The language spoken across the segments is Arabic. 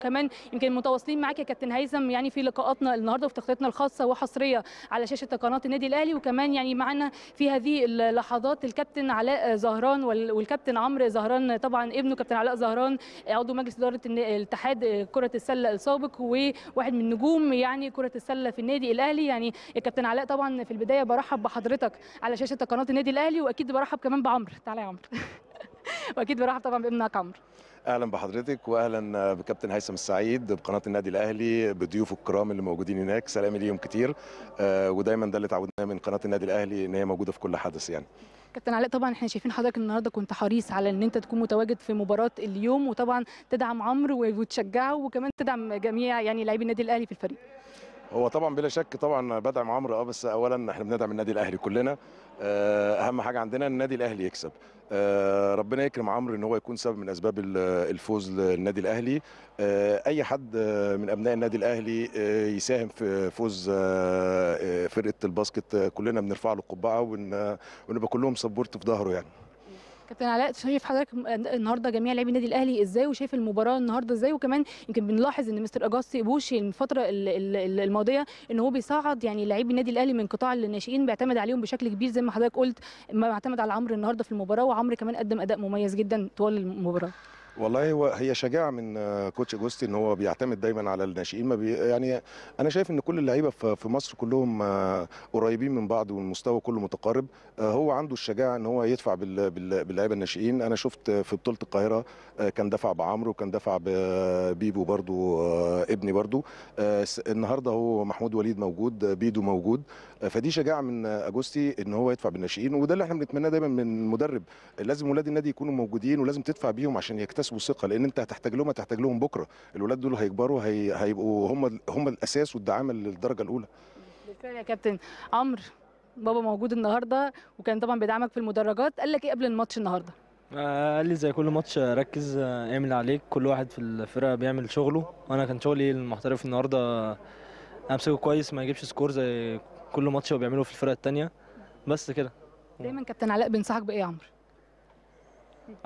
كمان يمكن متواصلين معاك يا كابتن هيثم يعني في لقاءاتنا النهارده وفي تغطيتنا الخاصه وحصريه على شاشه قناه النادي الاهلي وكمان يعني معنا في هذه اللحظات الكابتن علاء زهران والكابتن عمرو زهران طبعا ابنه كابتن علاء زهران عضو مجلس اداره الاتحاد كره السله السابق وواحد من نجوم يعني كره السله في النادي الاهلي يعني الكابتن علاء طبعا في البدايه برحب بحضرتك على شاشه قناه النادي الاهلي واكيد برحب كمان بعمرو تعالى يا عمرو واكيد برحب طبعا بابنك عمرو اهلا بحضرتك واهلا بكابتن هيثم السعيد بقناه النادي الاهلي بضيوفه الكرام اللي موجودين هناك سلام ليهم كتير آه، ودايما ده اللي اتعودناه من قناه النادي الاهلي ان هي موجوده في كل حدث يعني كابتن علاء طبعا احنا شايفين حضرتك النهارده كنت حريص على ان انت تكون متواجد في مباراه اليوم وطبعا تدعم عمرو وتشجعه وكمان تدعم جميع يعني لاعبي النادي الاهلي في الفريق هو طبعا بلا شك طبعا بدعم عمرو اه بس اولا احنا بندعم النادي الاهلي كلنا آه، اهم حاجه عندنا النادي الاهلي يكسب آه، ربنا يكرم عمرو ان هو يكون سبب من اسباب الفوز للنادي الاهلي آه، اي حد من ابناء النادي الاهلي يساهم في فوز فرقه الباسكت كلنا بنرفع له القبعه ونبقى كلهم سبورت في ظهره يعني كابتن علاء شايف حضرتك النهارده جميع لاعبي النادي الاهلي ازاي وشايف المباراه النهارده ازاي وكمان يمكن بنلاحظ ان مستر اجاستي بوشي يعني الفتره الماضيه ان هو بيصعد يعني لاعبي النادي الاهلي من قطاع الناشئين بيعتمد عليهم بشكل كبير زي ما حضرتك قلت ما اعتمد على عمرو النهارده في المباراه وعمرو كمان قدم اداء مميز جدا طوال المباراه والله هو هي شجاعه من كوتش جوستي ان هو بيعتمد دايما على الناشئين ما بي يعني انا شايف ان كل اللعيبه في مصر كلهم قريبين من بعض والمستوى كله متقارب هو عنده الشجاعه ان هو يدفع باللعيبه الناشئين انا شفت في بطوله القاهره كان دفع بعمرو وكان دفع بيبو برضو ابني برضو النهارده هو محمود وليد موجود بيدو موجود فدي شجاعه من اجوستي ان هو يدفع بالناشئين وده اللي احنا بنتمناه دايما من المدرب لازم ولاد النادي يكونوا موجودين ولازم تدفع بيهم عشان يكتسبوا الاساس وثقه لان انت هتحتاج لهم هتحتاج لهم بكره الولاد دول هيكبروا هي... هيبقوا هم هم الاساس والدعامه للدرجه الاولى بالفعل يا كابتن عمرو بابا موجود النهارده وكان طبعا بيدعمك في المدرجات قال لك ايه قبل الماتش النهارده آه، قال لي زي كل ماتش ركز آه، اعمل عليك كل واحد في الفرقه بيعمل شغله وانا كان شغلي المحترف النهارده امسكه كويس ما يجيبش سكور زي كل ماتش هو بيعمله في الفرقه الثانيه بس كده دايما كابتن علاء بينصحك بايه يا عمرو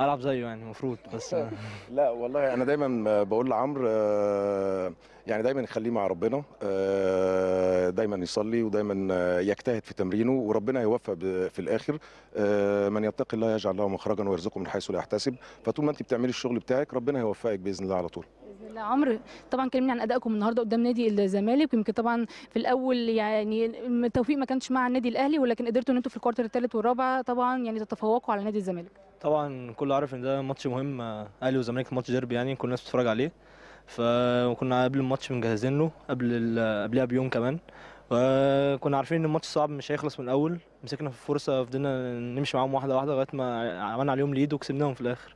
العب زيه يعني المفروض بس لا والله انا دايما بقول لعمرو آه، يعني دايما يخليه مع ربنا آه، دايما يصلي ودايما يجتهد في تمرينه وربنا يوفق في الاخر آه، من يتقي الله يجعل له مخرجا ويرزقه من حيث لا يحتسب فطول ما انت بتعملي الشغل بتاعك ربنا هيوفقك باذن الله على طول باذن الله عمرو طبعا كلمني عن ادائكم النهارده قدام نادي الزمالك يمكن طبعا في الاول يعني التوفيق ما كانش مع النادي الاهلي ولكن قدرتوا ان انتوا في الكوارتر الثالث والرابع طبعا يعني تتفوقوا على نادي الزمالك طبعا كله عارف ان ده ماتش مهم آه، اهلي وزمالك ماتش ديربي يعني كل الناس بتتفرج عليه فكنا قبل الماتش مجهزين له قبل قبلها بيوم كمان وكنا عارفين ان الماتش صعب مش هيخلص من الاول مسكنا في الفرصه فضلنا نمشي معاهم واحده واحده لغايه ما عملنا عليهم ليد وكسبناهم في الاخر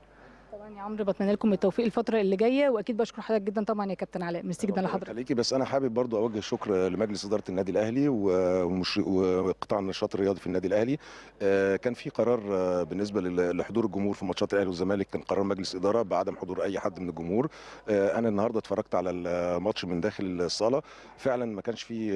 يا يعني عمرو بتمنى لكم التوفيق الفتره اللي جايه واكيد بشكر حضرتك جدا طبعا يا كابتن علاء ميرسي جدا لحضرتك خليكي بس انا حابب برضو اوجه شكر لمجلس اداره النادي الاهلي ومش... وقطاع النشاط الرياضي في النادي الاهلي آه، كان في قرار آه، بالنسبه لحضور الجمهور في ماتشات الاهلي والزمالك كان قرار مجلس اداره بعدم حضور اي حد من الجمهور آه، انا النهارده اتفرجت على الماتش من داخل الصاله فعلا ما كانش فيه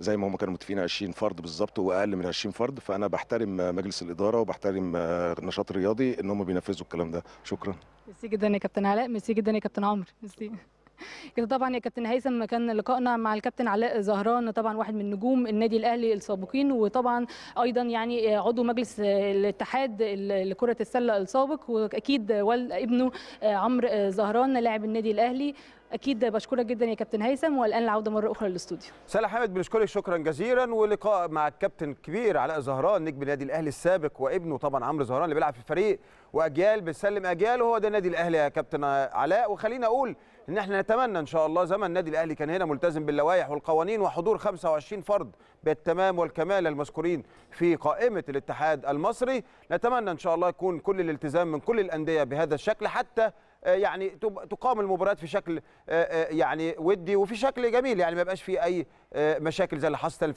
زي ما هم كانوا متفقين 20 فرد بالظبط واقل من 20 فرد فانا بحترم مجلس الاداره وبحترم النشاط آه، الرياضي ان هم بينفذوا الكلام ده شكرا ميرسي جدا يا كابتن علاء ميرسي جدا يا كابتن عمرو ميرسي كده طبعا يا كابتن هيثم كان لقائنا مع الكابتن علاء زهران طبعا واحد من نجوم النادي الاهلي السابقين وطبعا ايضا يعني آه، عضو مجلس الاتحاد لكره السله السابق واكيد والد ابنه آه، عمرو زهران لاعب النادي الاهلي اكيد بشكرك جدا يا كابتن هيثم والان العوده مره اخرى للاستوديو سالة حامد بنشكرك شكرا جزيلا ولقاء مع الكابتن الكبير علاء زهران نجم النادي الاهلي السابق وابنه طبعا عمرو زهران اللي بيلعب في الفريق واجيال بتسلم اجيال وهو ده النادي الاهلي يا كابتن علاء وخلينا اقول ان احنا نتمنى ان شاء الله زمن النادي الاهلي كان هنا ملتزم باللوائح والقوانين وحضور 25 فرد بالتمام والكمال المذكورين في قائمه الاتحاد المصري نتمنى ان شاء الله يكون كل الالتزام من كل الانديه بهذا الشكل حتى آه، يعني تقام المباريات في شكل آه، آه، يعني ودي وفي شكل جميل يعني ما يبقاش فيه اي مشاكل زي اللي حصلت